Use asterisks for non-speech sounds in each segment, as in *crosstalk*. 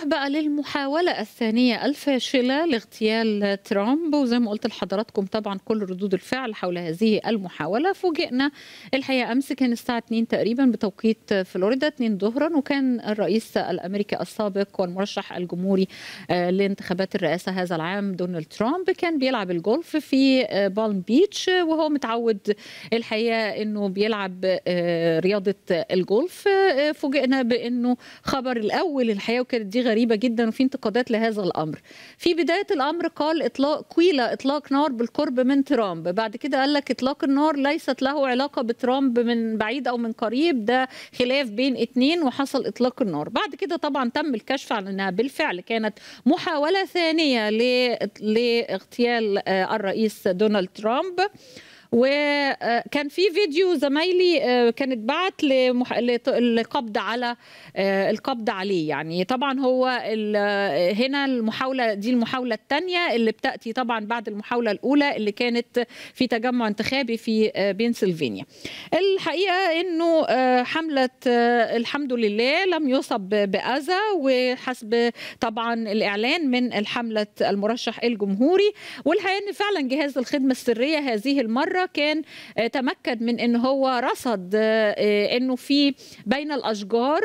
نروح بقى للمحاولة الثانية الفاشلة لاغتيال ترامب وزي ما قلت لحضراتكم طبعا كل ردود الفعل حول هذه المحاولة فوجئنا الحقيقة أمس كان الساعة 2 تقريبا بتوقيت فلوريدا 2 ظهرا وكان الرئيس الأمريكي السابق والمرشح الجمهوري آه، لانتخابات الرئاسة هذا العام دونالد ترامب كان بيلعب الجولف في آه، بالم بيتش وهو متعود الحقيقة أنه بيلعب آه، رياضة الجولف فوجئنا بأنه خبر الأول الحقيقة وكانت دي غريبه جدا وفي انتقادات لهذا الامر في بدايه الامر قال اطلاق قيل اطلاق نار بالقرب من ترامب بعد كده قال لك اطلاق النار ليست له علاقه بترامب من بعيد او من قريب ده خلاف بين اثنين وحصل اطلاق النار بعد كده طبعا تم الكشف عن انها بالفعل كانت محاوله ثانيه لاغتيال آه، الرئيس دونالد ترامب وكان في فيديو زمايلي آه، كانت بعت للقبض على آه، القبض عليه يعني طبعا هو هنا المحاوله دي المحاوله الثانيه اللي بتاتي طبعا بعد المحاوله الاولى اللي كانت في تجمع انتخابي في آه، بنسلفانيا الحقيقه انه حمله الحمد لله لم يصب باذى وحسب طبعا الاعلان من الحمله المرشح الجمهوري والحقيقه ان فعلا جهاز الخدمه السريه هذه المره مرة كان آه، تمكن من أن هو رصد آه، آه، أنه في بين الأشجار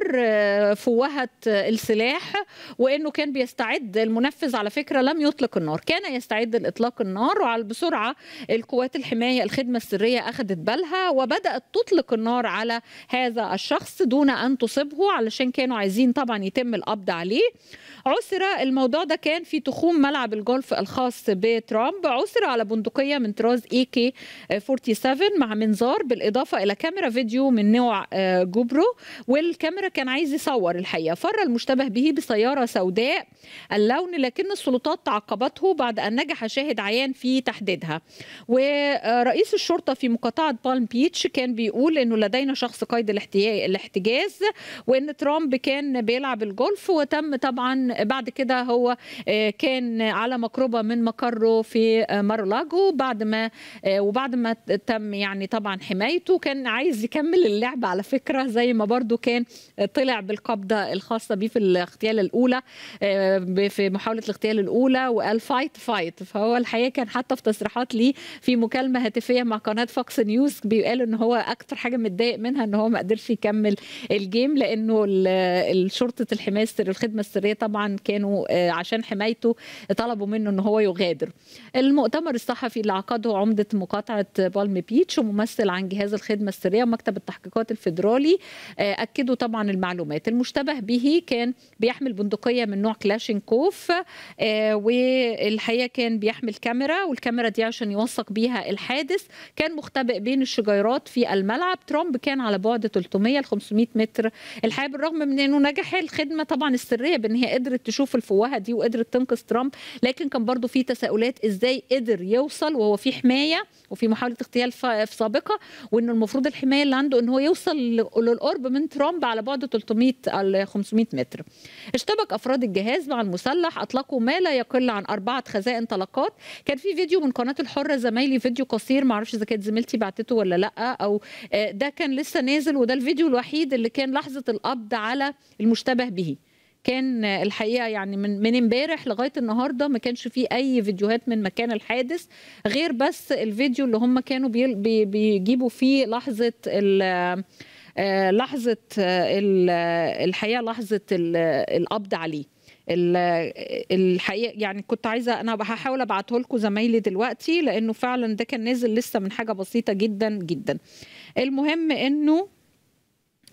فوهة السلاح وأنه كان بيستعد المنفذ على فكرة لم يطلق النار كان يستعد لإطلاق النار وعلى بسرعة القوات الحماية الخدمة السرية أخذت بالها وبدأت تطلق النار على هذا الشخص دون أن تصيبه علشان كانوا عايزين طبعا يتم القبض عليه عثر الموضوع ده كان في تخوم ملعب الجولف الخاص بترامب عثر على بندقية من طراز اي كي 47 آه، مع منظار بالاضافه الى كاميرا فيديو من نوع آه، جوبرو والكاميرا كان عايز يصور الحقيقه فر المشتبه به بسياره سوداء اللون لكن السلطات تعقبته بعد ان نجح شاهد عيان في تحديدها ورئيس الشرطه في مقاطعه بالم بيتش كان بيقول انه لدينا شخص قيد الاحتجاز وان ترامب كان بيلعب الجولف وتم طبعا بعد كده هو آه، كان على مقربه من مقره في مارلاجو بعد ما وبعد ما تم يعني طبعا حمايته كان عايز يكمل اللعب على فكره زي ما برضو كان طلع بالقبضه الخاصه بيه في الاغتيال الاولى آه، في محاوله الاغتيال الاولى وقال فايت فايت فهو الحقيقه كان حتى في تصريحات ليه في مكالمه هاتفيه مع قناه فوكس نيوز بيقال ان هو اكتر حاجه متضايق منها ان هو ما قدرش يكمل الجيم لانه شرطه الحمايه الخدمه السريه طبعا كانوا آه، عشان حمايته طلبوا منه ان هو يغادر المؤتمر الصحفي اللي عقده عمده مقاطعه محكمة بالم بيتش وممثل عن جهاز الخدمة السرية ومكتب التحقيقات الفيدرالي آه، أكدوا طبعا المعلومات المشتبه به كان بيحمل بندقية من نوع كلاشينكوف آه، والحقيقة كان بيحمل كاميرا والكاميرا دي عشان يوثق بيها الحادث كان مختبئ بين الشجيرات في الملعب ترامب كان على بعد 300 ل 500 متر الحقيقة بالرغم من أنه نجح الخدمة طبعا السرية بأن هي قدرت تشوف الفوهة دي وقدرت تنقذ ترامب لكن كان برضو في تساؤلات إزاي قدر يوصل وهو في حماية وفي محاوله اغتيال سابقه وانه المفروض الحمايه اللي عنده ان هو يوصل للقرب من ترامب على بعد 300 ل 500 متر اشتبك افراد الجهاز مع المسلح اطلقوا ما لا يقل عن اربعه خزائن طلقات كان في فيديو من قناه الحره زمايلي فيديو قصير معرفش اذا كانت زميلتي بعتته ولا لا او آه، ده كان لسه نازل وده الفيديو الوحيد اللي كان لحظه القبض على المشتبه به كان الحقيقه يعني من من امبارح لغايه النهارده ما كانش فيه اي فيديوهات من مكان الحادث غير بس الفيديو اللي هم كانوا بي بيجيبوا فيه لحظه ال آه، لحظه آه، الحقيقه لحظه القبض عليه الحقيقه يعني كنت عايزه انا هحاول ابعته لكم زمايلي دلوقتي لانه فعلا ده كان نازل لسه من حاجه بسيطه جدا جدا المهم انه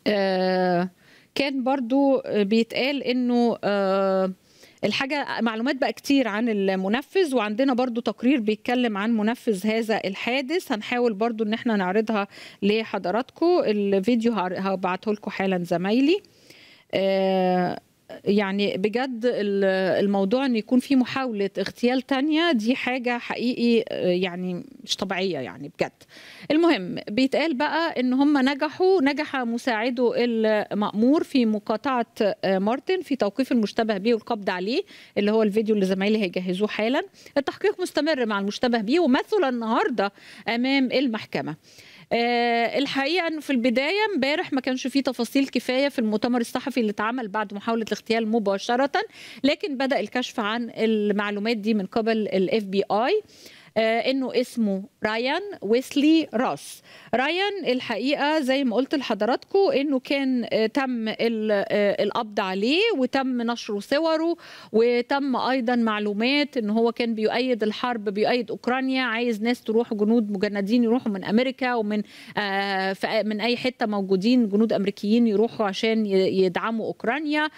آه كان برضو آه، بيتقال انه آه، الحاجه معلومات بقى كتير عن المنفذ وعندنا برضو تقرير بيتكلم عن منفذ هذا الحادث هنحاول برضو ان احنا نعرضها لحضراتكم الفيديو هبعته لكم حالا زمايلي آه، يعني بجد الموضوع ان يكون في محاوله اغتيال تانية دي حاجه حقيقي آه، يعني مش طبيعيه يعني بجد المهم بيتقال بقى ان هم نجحوا نجح مساعده المامور في مقاطعه آه، مارتن في توقيف المشتبه به والقبض عليه اللي هو الفيديو اللي زمايلي هيجهزوه حالا التحقيق مستمر مع المشتبه به ومثل النهارده امام المحكمه آه، الحقيقه انه في البدايه امبارح ما كانش فيه تفاصيل كفايه في المؤتمر الصحفي اللي اتعمل بعد محاوله الاغتيال مباشره لكن بدا الكشف عن المعلومات دي من قبل الاف بي اي آه، انه اسمه رايان ويسلي روس رايان الحقيقه زي ما قلت لحضراتكم انه كان آه، تم آه، القبض عليه وتم نشر صوره وتم ايضا معلومات ان هو كان بيؤيد الحرب بيؤيد اوكرانيا عايز ناس تروح جنود مجندين يروحوا من امريكا ومن آه، من اي حته موجودين جنود امريكيين يروحوا عشان يدعموا اوكرانيا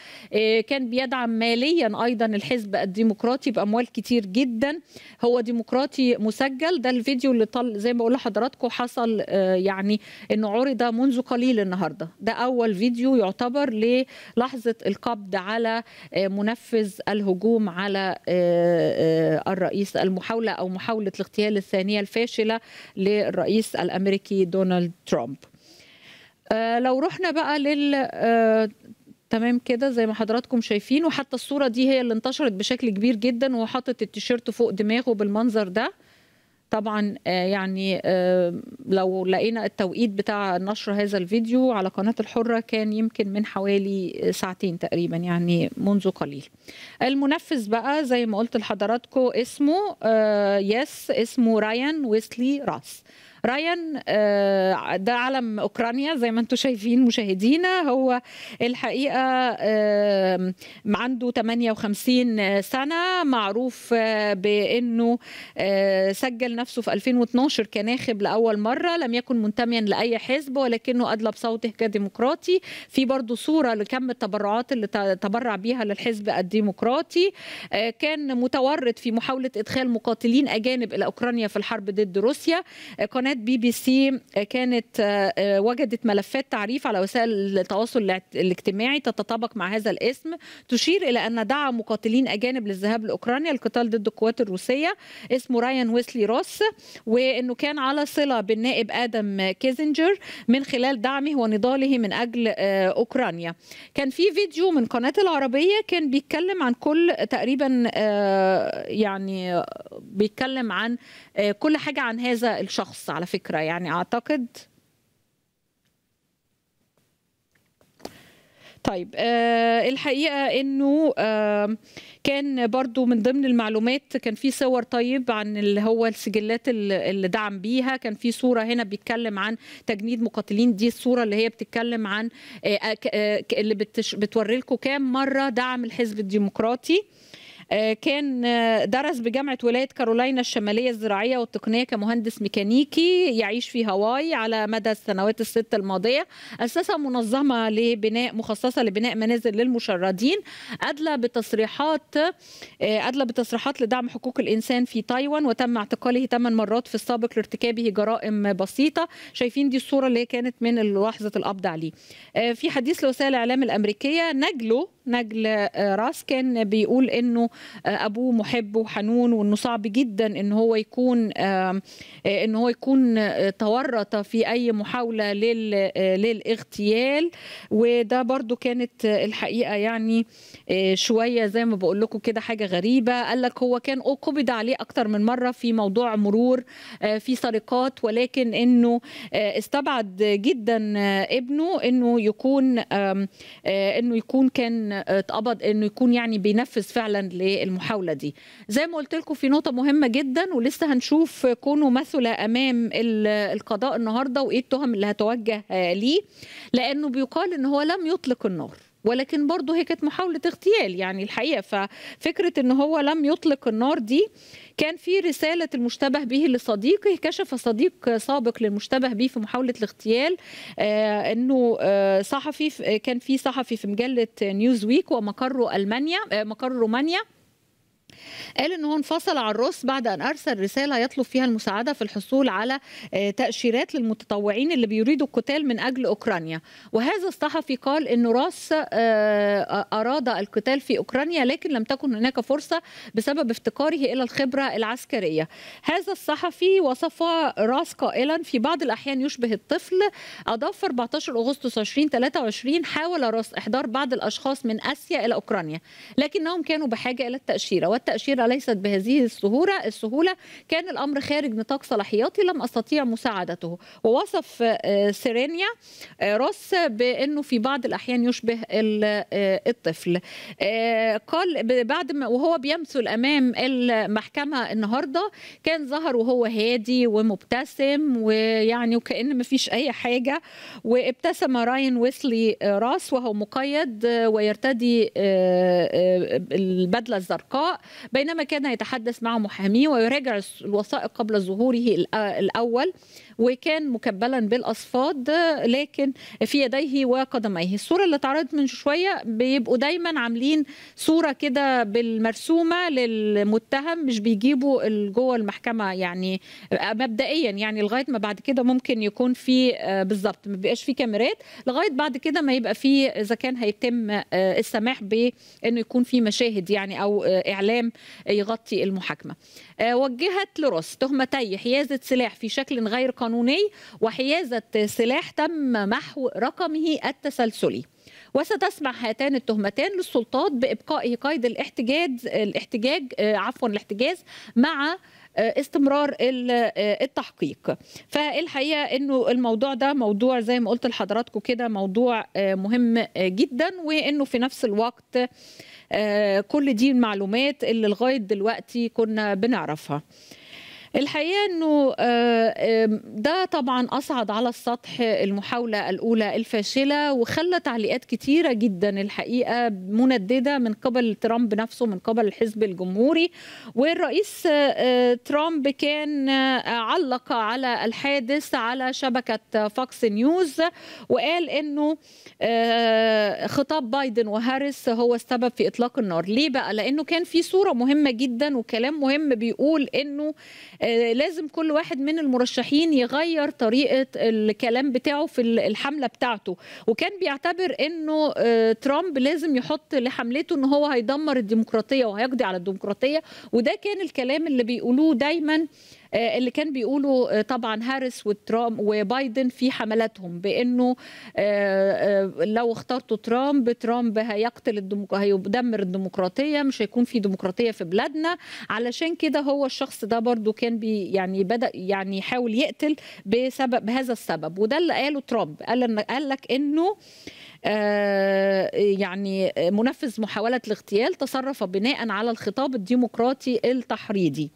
كان بيدعم ماليا ايضا الحزب الديمقراطي باموال كتير جدا هو ديمقراطي مسجل ده الفيديو اللي طل زي ما بقول لحضراتكم حصل آه، يعني انه عرض منذ قليل النهارده ده اول فيديو يعتبر للحظه القبض على آه، منفذ الهجوم على آه، الرئيس المحاوله او محاوله الاغتيال الثانيه الفاشله للرئيس الامريكي دونالد ترامب لو رحنا بقى لل تمام كده زي ما حضراتكم شايفين وحتى الصوره دي هي اللي انتشرت بشكل كبير جدا وحاطط التيشيرت فوق دماغه بالمنظر ده طبعا آه، يعني آه، لو لقينا التوقيت بتاع نشر هذا الفيديو على قناة الحرة كان يمكن من حوالي آه، ساعتين تقريبا يعني منذ قليل المنفذ بقى زي ما قلت لحضراتكم اسمه يس اسمه رايان ويسلي راس رايان آه، ده علم اوكرانيا زي ما انتم شايفين مشاهدينا هو الحقيقه آه، عنده 58 سنه معروف آه، بانه سجل نفسه في 2012 كناخب لاول مره لم يكن منتميا لاي حزب ولكنه ادلى بصوته كديمقراطي في برضه صوره لكم التبرعات اللي تبرع بيها للحزب الديمقراطي كان متورط في محاوله ادخال مقاتلين اجانب الى اوكرانيا في الحرب ضد روسيا قناه قناه بي بي سي آه، كانت آه، آه، وجدت ملفات تعريف على وسائل التواصل الاجتماعي تتطابق مع هذا الاسم تشير الى ان دعا مقاتلين اجانب للذهاب لاوكرانيا القتال ضد القوات الروسيه اسمه رايان ويسلي روس وانه كان على صله بالنائب ادم كيزنجر من خلال دعمه ونضاله من اجل اوكرانيا كان في فيديو من قناه العربيه كان بيتكلم عن كل تقريبا يعني بيتكلم عن كل حاجه عن هذا الشخص على فكرة يعني أعتقد طيب آه الحقيقه انه آه كان برضو من ضمن المعلومات كان في صور طيب عن اللي هو السجلات اللي دعم بيها كان في صوره هنا بيتكلم عن تجنيد مقاتلين دي الصوره اللي هي بتتكلم عن آه آه, آه، اللي بتوري لكم كام مره دعم الحزب الديمقراطي آه، كان آه، درس بجامعة ولاية كارولاينا الشمالية الزراعية والتقنية كمهندس ميكانيكي يعيش في هاواي على مدى السنوات الست الماضية أسس منظمة لبناء مخصصة لبناء منازل للمشردين أدلى بتصريحات آه، أدلى بتصريحات لدعم حقوق الإنسان في تايوان وتم اعتقاله ثمان مرات في السابق لارتكابه جرائم بسيطة شايفين دي الصورة اللي كانت من لحظة القبض عليه في حديث لوسائل الإعلام الأمريكية نجله نجل آه، راس كان بيقول انه آه، ابوه محب وحنون وانه صعب جدا ان هو يكون آه، ان هو يكون تورط في اي محاوله للاغتيال وده برضو كانت الحقيقه يعني شويه زي ما بقول لكم كده حاجه غريبه قال لك هو كان قبض عليه اكتر من مره في موضوع مرور في سرقات ولكن انه استبعد جدا ابنه انه يكون انه يكون كان اتقبض انه يكون يعني بينفذ فعلا للمحاوله دي زي ما قلت لكم في نقطه مهمه جدا ولسه هنشوف كونه مثل امام القضاء النهارده وايه التهم اللي هتوجه ليه لانه بيقال ان هو لم يطلق النار ولكن برضه هي كانت محاولة اغتيال يعني الحقيقة ففكرة ان هو لم يطلق النار دي كان في رسالة المشتبه به لصديقه كشف صديق سابق للمشتبه به في محاولة الاغتيال آه، انه آه، صحفي كان في صحفي في مجلة نيوز ويك ومقره المانيا آه، مقر رومانيا قال ان هو انفصل عن روس بعد ان ارسل رساله يطلب فيها المساعده في الحصول على آه، تاشيرات للمتطوعين اللي بيريدوا القتال من اجل اوكرانيا وهذا الصحفي قال ان روس آه، آه، اراد القتال في اوكرانيا لكن لم تكن هناك فرصه بسبب افتقاره الى الخبره العسكريه هذا الصحفي وصف راس قائلا في بعض الاحيان يشبه الطفل اضاف 14 اغسطس 2023 حاول راس احضار بعض الاشخاص من اسيا الى اوكرانيا لكنهم كانوا بحاجه الى التاشيره والتأشيرة التأشيرة ليست بهذه السهولة السهولة كان الأمر خارج نطاق صلاحياتي لم أستطيع مساعدته ووصف آه، سيرينيا آه، روس بأنه في بعض الأحيان يشبه آه، الطفل قال بعد ما وهو بيمثل أمام المحكمة النهاردة كان ظهر وهو هادي ومبتسم ويعني وكأن ما فيش أي حاجة وابتسم راين ويسلي راس وهو مقيد ويرتدي البدله الزرقاء بينما كان يتحدث مع محاميه ويراجع الوثائق قبل ظهوره الأول وكان مكبلا بالاصفاد لكن في يديه وقدميه الصوره اللي اتعرضت من شويه بيبقوا دايما عاملين صوره كده بالمرسومه للمتهم مش بيجيبوا جوه المحكمه يعني آه، مبدئيا يعني لغايه ما بعد كده ممكن يكون في آه، بالظبط ما بيبقاش في كاميرات لغايه بعد كده ما يبقى في اذا كان هيتم آه، السماح بانه يكون في مشاهد يعني او اعلام يغطي المحاكمه آه، وجهت لروس تهمتي حيازة سلاح في شكل غير قانوني وحيازة سلاح تم محو رقمه التسلسلي وستسمع هاتان التهمتان للسلطات بإبقائه قيد الاحتجاج الاحتجاج آه، عفوا الاحتجاز مع آه، استمرار آه، التحقيق فالحقيقه انه الموضوع ده موضوع زي ما قلت لحضراتكم كده موضوع آه، مهم جدا وانه في نفس الوقت كل دي المعلومات اللي لغايه دلوقتي كنا بنعرفها الحقيقه انه آه، ده طبعا اصعد على السطح المحاوله الاولى الفاشله وخلى تعليقات كثيره جدا الحقيقه مندده من قبل ترامب نفسه من قبل الحزب الجمهوري والرئيس آه، آه، ترامب كان علق على الحادث على شبكه فاكس نيوز وقال انه خطاب بايدن وهاريس هو السبب في اطلاق النار ليه بقى لانه كان في صوره مهمه جدا وكلام مهم بيقول انه آه، لازم كل واحد من المرشحين يغير طريقه الكلام بتاعه في الحمله بتاعته وكان بيعتبر انه آه، ترامب لازم يحط لحملته ان هو هيدمر الديمقراطيه وهيقضي على الديمقراطيه وده كان الكلام اللي بيقولوه دايما آه، اللي كان بيقوله آه، طبعا هاريس وترامب وبايدن في حملاتهم بانه آه، لو اخترتوا ترامب ترامب هيقتل الديمقراطيه هيدمر الديمقراطيه مش هيكون في ديمقراطيه في بلادنا علشان كده هو الشخص ده برضو كان بي يعني بدا يعني يحاول يقتل بسبب بهذا السبب وده اللي قاله ترامب قال قال لك انه آه، يعني منفذ محاولة الاغتيال تصرف بناء على الخطاب الديمقراطي التحريضي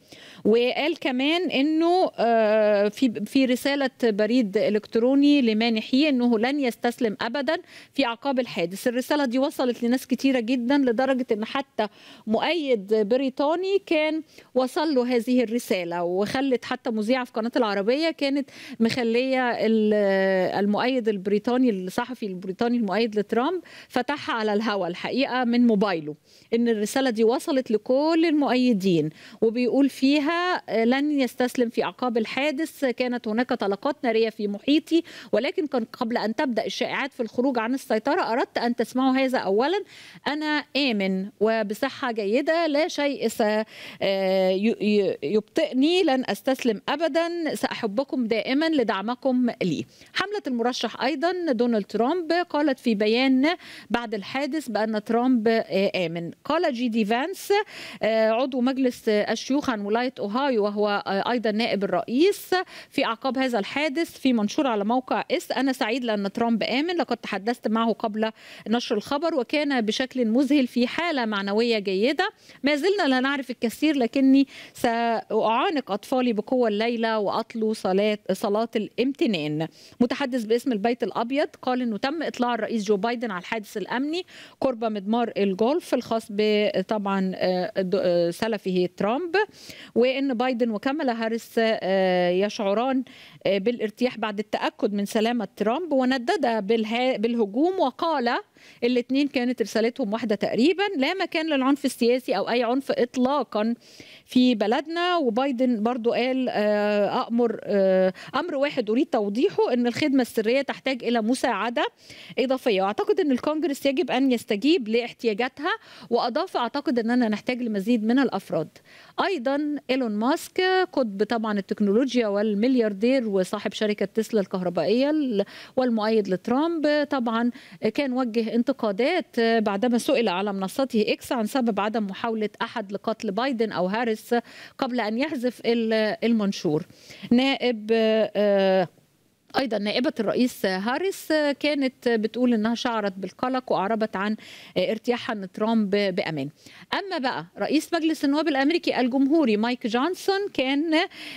وقال كمان انه آه، في في رسالة بريد الكتروني لمانحيه انه لن يستسلم ابدا في اعقاب الحادث الرسالة دي وصلت لناس كتيرة جدا لدرجة ان حتى مؤيد بريطاني كان وصل له هذه الرسالة وخلت حتى مذيعة في قناة العربية كانت مخلية آه، المؤيد البريطاني الصحفي البريطاني المؤيد مؤيد لترامب فتحها على الهواء الحقيقه من موبايله ان الرساله دي وصلت لكل المؤيدين وبيقول فيها آه، لن يستسلم في اعقاب الحادث كانت هناك طلقات ناريه في محيطي ولكن كان قبل ان تبدا الشائعات في الخروج عن السيطره اردت ان تسمعوا هذا اولا انا امن وبصحه جيده لا شيء آه، يبطئني لن استسلم ابدا ساحبكم دائما لدعمكم لي حمله المرشح ايضا دونالد ترامب قالت في في بيان بعد الحادث بأن ترامب آه، آمن قال جي دي فانس آه، عضو مجلس الشيوخ عن ولاية أوهايو وهو آه، أيضا نائب الرئيس في أعقاب هذا الحادث في منشور على موقع اس أنا سعيد لأن ترامب آمن لقد تحدثت معه قبل نشر الخبر وكان بشكل مذهل في حالة معنوية جيدة ما زلنا لا نعرف الكثير لكني سأعانق أطفالي بقوة الليلة وأطلو صلاة, صلاة الامتنان متحدث باسم البيت الأبيض قال أنه تم إطلاع الرئيس الرئيس جو بايدن على الحادث الامني قرب مضمار الجولف الخاص طبعا آه، آه، سلفه ترامب وان بايدن وكاملا هاريس آه، يشعران آه، بالارتياح بعد التأكد من سلامة ترامب وندد بالهجوم وقال الاثنين كانت رسالتهم واحدة تقريبا لا مكان للعنف السياسي أو أي عنف إطلاقا في بلدنا وبايدن برضو قال آه، أمر آه، أمر واحد أريد توضيحه أن الخدمة السرية تحتاج إلى مساعدة إضافية وأعتقد أن الكونجرس يجب أن يستجيب لاحتياجاتها وأضاف أعتقد أننا نحتاج لمزيد من الأفراد أيضا إيلون ماسك قطب طبعا التكنولوجيا والملياردير وصاحب شركة تسلا الكهربائية والمؤيد لترامب طبعا كان وجه انتقادات بعدما سئل على منصته إكس عن سبب عدم محاولة أحد لقتل بايدن أو هاريس قبل أن يحذف المنشور نائب آه، ايضا نائبه الرئيس هاريس كانت بتقول انها شعرت بالقلق واعربت عن ارتياحها ان ترامب بامان. اما بقى رئيس مجلس النواب الامريكي الجمهوري مايك جونسون كان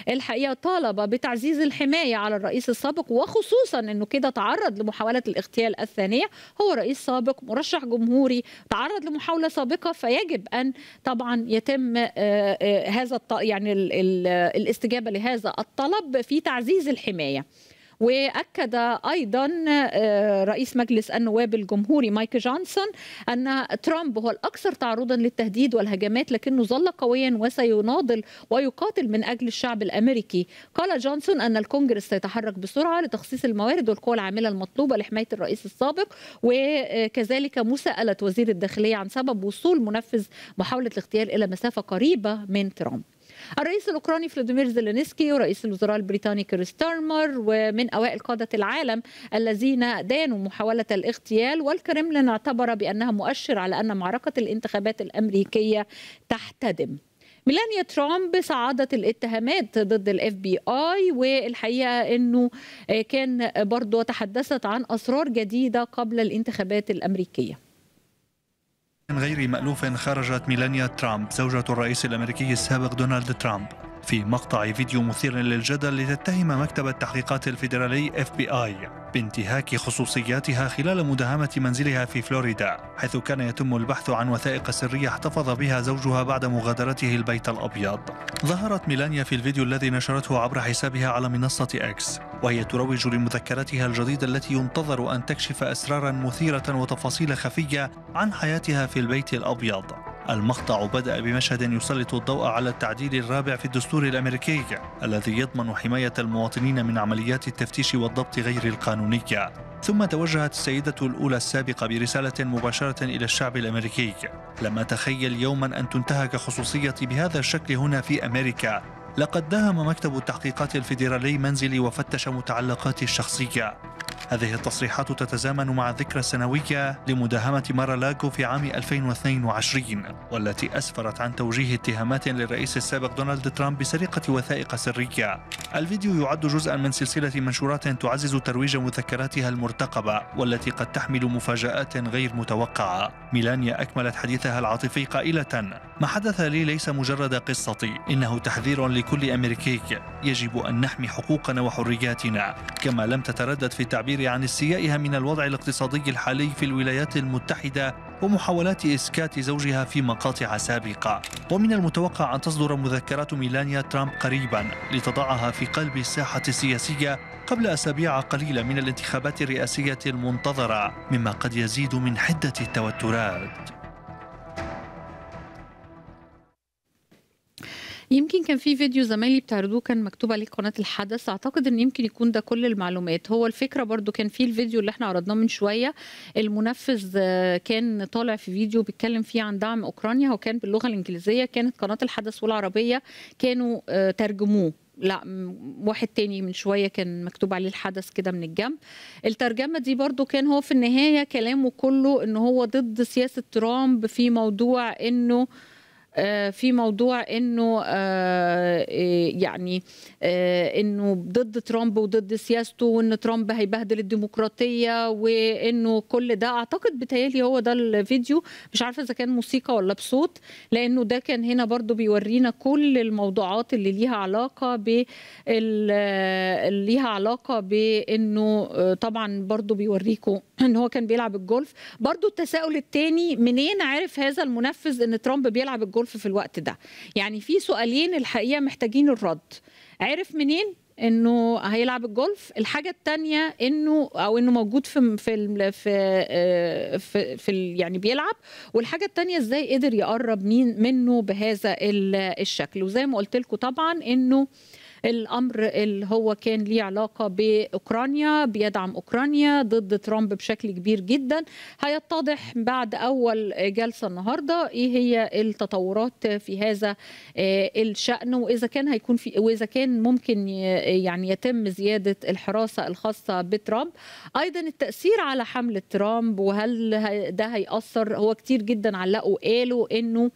الحقيقه طالب بتعزيز الحمايه على الرئيس السابق وخصوصا انه كده تعرض لمحاوله الاغتيال الثانيه، هو رئيس سابق مرشح جمهوري تعرض لمحاوله سابقه فيجب ان طبعا يتم آه، آه، هذا يعني الاستجابه لهذا الطلب في تعزيز الحمايه. واكد ايضا آه، رئيس مجلس النواب الجمهوري مايك جونسون ان ترامب هو الاكثر تعرضا للتهديد والهجمات لكنه ظل قويا وسيناضل ويقاتل من اجل الشعب الامريكي قال جونسون ان الكونجرس سيتحرك بسرعه لتخصيص الموارد والقوى العامله المطلوبه لحمايه الرئيس السابق وكذلك مساءله وزير الداخليه عن سبب وصول منفذ محاوله الاغتيال الى مسافه قريبه من ترامب الرئيس الاوكراني فلاديمير زيلينسكي ورئيس الوزراء البريطاني كير ستارمر ومن اوائل قاده العالم الذين دانوا محاوله الاغتيال والكرملين اعتبر بانها مؤشر على ان معركه الانتخابات الامريكيه تحتدم ميلانيا ترامب صعدت الاتهامات ضد الاف بي اي والحقيقه انه كان برضه تحدثت عن اسرار جديده قبل الانتخابات الامريكيه غير مألوف خرجت ميلانيا ترامب زوجة الرئيس الأمريكي السابق دونالد ترامب في مقطع فيديو مثير للجدل لتتهم مكتب التحقيقات الفيدرالي اف بي اي بانتهاك خصوصياتها خلال مداهمة منزلها في فلوريدا حيث كان يتم البحث عن وثائق سرية احتفظ بها زوجها بعد مغادرته البيت الأبيض ظهرت ميلانيا في الفيديو الذي نشرته عبر حسابها على منصة إكس وهي تروج لمذكرتها الجديدة التي ينتظر أن تكشف أسرارا مثيرة وتفاصيل خفية عن حياتها في البيت الأبيض المقطع بدأ بمشهد يسلط الضوء على التعديل الرابع في الدستور الأمريكي الذي يضمن حماية المواطنين من عمليات التفتيش والضبط غير القانونية ثم توجهت السيدة الأولى السابقة برسالة مباشرة إلى الشعب الأمريكي لم أتخيل يوما أن تنتهك خصوصيتي بهذا الشكل هنا في أمريكا لقد داهم مكتب التحقيقات الفيدرالي منزلي وفتش متعلقاتي الشخصية هذه التصريحات تتزامن مع الذكرى السنوية لمداهمة مارالاكو في عام 2022 والتي أسفرت عن توجيه اتهامات للرئيس السابق دونالد ترامب بسرقة وثائق سرية الفيديو يعد جزءا من سلسلة منشورات تعزز ترويج مذكراتها المرتقبة والتي قد تحمل مفاجآت غير متوقعة ميلانيا أكملت حديثها العاطفي قائلة ما حدث لي ليس مجرد قصتي إنه تحذير لكل أمريكي يجب أن نحمي حقوقنا وحرياتنا كما لم تتردد في التعبير العاجل عن استيائها من الوضع الاقتصادي الحالي في الولايات المتحدة ومحاولات إسكات زوجها في مقاطع سابقة ومن المتوقع أن تصدر مذكرات ميلانيا ترامب قريبا لتضعها في قلب الساحة السياسية قبل أسابيع قليلة من الانتخابات الرئاسية المنتظرة مما قد يزيد من حدة التوترات يمكن كان في فيديو زمايلي بتعرضوه كان مكتوب عليه قناه الحدث اعتقد ان يمكن يكون ده كل المعلومات هو الفكره برضو كان في الفيديو اللي احنا عرضناه من شويه المنفذ آه، كان طالع في فيديو بيتكلم فيه عن دعم اوكرانيا هو كان باللغه الانجليزيه كانت قناه الحدث والعربيه كانوا آه، ترجموه لا واحد تاني من شويه كان مكتوب عليه الحدث كده من الجنب الترجمه دي برضو كان هو في النهايه كلامه كله ان هو ضد سياسه ترامب في موضوع انه آه، في موضوع انه آه، إيه، يعني آه، انه ضد ترامب وضد سياسته وان ترامب هيبهدل الديمقراطيه وانه كل ده اعتقد بتهيالي هو ده الفيديو مش عارفه اذا كان موسيقى ولا بصوت لانه ده كان هنا برضو بيورينا كل الموضوعات اللي ليها علاقه ب ليها علاقه بانه طبعا برضو بيوريكم *clears throat* ان هو كان بيلعب الجولف برضو التساؤل الثاني منين عرف هذا المنفذ ان ترامب بيلعب الجولف الجولف في الوقت ده يعني في سؤالين الحقيقه محتاجين الرد عرف منين انه هيلعب الجولف الحاجه الثانيه انه او انه موجود في آه، في في, في, في يعني بيلعب والحاجه الثانيه ازاي قدر يقرب مين منه بهذا الشكل وزي ما قلت لكم طبعا انه الامر اللي هو كان ليه علاقه باوكرانيا بيدعم اوكرانيا ضد ترامب بشكل كبير جدا هيتضح بعد اول جلسه النهارده ايه هي التطورات في هذا آه، الشان واذا كان هيكون في واذا كان ممكن يعني يتم زياده الحراسه الخاصه بترامب ايضا التاثير على حمله ترامب وهل ده هياثر هو كتير جدا علقوا قالوا انه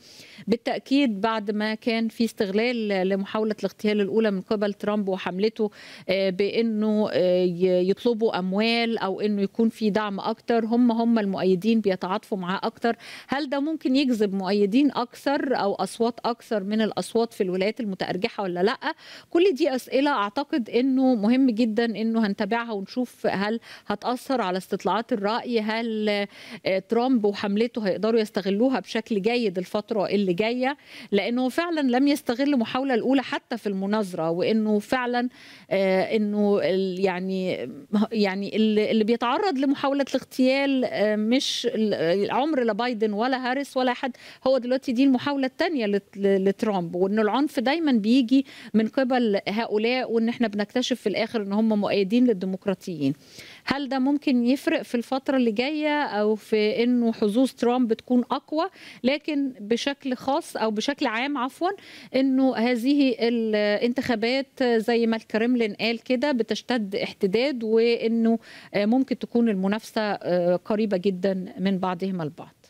بالتاكيد بعد ما كان في استغلال لمحاوله الاغتيال الاولى من قبل ترامب وحملته آه، بانه آه، يطلبوا اموال او انه يكون في دعم اكتر هم هم المؤيدين بيتعاطفوا معاه اكتر هل ده ممكن يجذب مؤيدين اكثر او اصوات اكثر من الاصوات في الولايات المتارجحه ولا لا كل دي اسئله اعتقد انه مهم جدا انه هنتابعها ونشوف هل هتاثر على استطلاعات الراي هل آه، ترامب وحملته هيقدروا يستغلوها بشكل جيد الفتره اللي جايه لانه فعلا لم يستغل المحاوله الاولى حتى في المناظره وانه فعلا آه، انه يعني يعني اللي بيتعرض لمحاوله الاغتيال آه، مش عمر لا بايدن ولا هاريس ولا حد هو دلوقتي دي المحاوله الثانيه لترامب وانه العنف دايما بيجي من قبل هؤلاء وان احنا بنكتشف في الاخر ان هم مؤيدين للديمقراطيين هل ده ممكن يفرق في الفتره اللي جايه او في انه حظوظ ترامب تكون اقوى لكن بشكل خاص او بشكل عام عفوا انه هذه الانتخابات العمليات زي ما الكرملين قال كده بتشتد احتداد وانه ممكن تكون المنافسه آه، قريبه جدا من بعضهم البعض